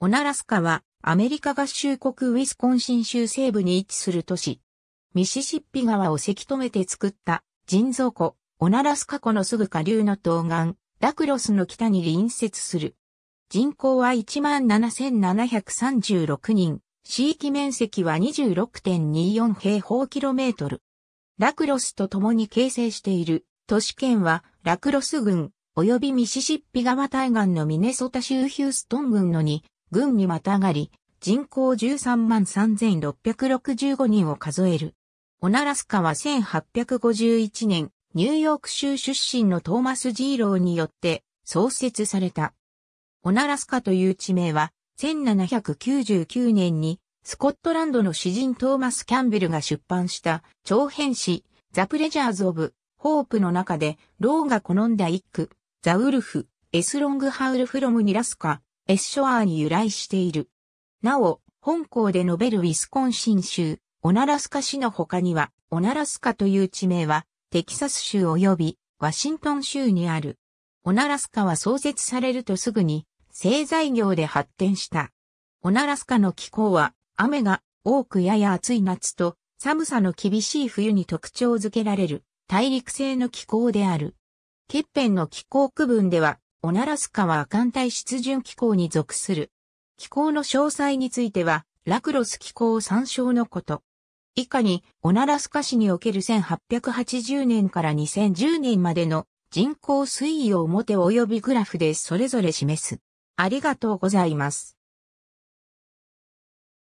オナラスカは、アメリカ合衆国ウィスコンシン州西部に位置する都市。ミシシッピ川をせき止めて作った人造湖、オナラスカ湖のすぐ下流の東岸、ラクロスの北に隣接する。人口は17,736人、地域面積は26.24平方キロメートル。ラクロスと共に形成している都市圏はラクロス郡及びミシシッピ川対岸のミネソタ州ヒューストン郡の2軍にまたがり、人口13万3665人を数える。オナラスカは1851年、ニューヨーク州出身のトーマス・ジーローによって創設された。オナラスカという地名は、1799年にスコットランドの詩人トーマス・キャンベルが出版した長編詩、ザ・プレジャーズ・オブ・ホープの中で、ローが好んだ一句、ザ・ウルフ、エス・ロング・ハウル・フロム・ニラスカエッショアーに由来している。なお、本校で述べるウィスコンシン州、オナラスカ市の他には、オナラスカという地名は、テキサス州及びワシントン州にある。オナラスカは創設されるとすぐに、製材業で発展した。オナラスカの気候は、雨が多くやや暑い夏と、寒さの厳しい冬に特徴づけられる、大陸性の気候である。欠片の気候区分では、オナラスカは亜寒帯湿潤気候に属する。気候の詳細については、ラクロス気候参照のこと。以下に、オナラスカ市における1880年から2010年までの人口推移を表及びグラフでそれぞれ示す。ありがとうございます。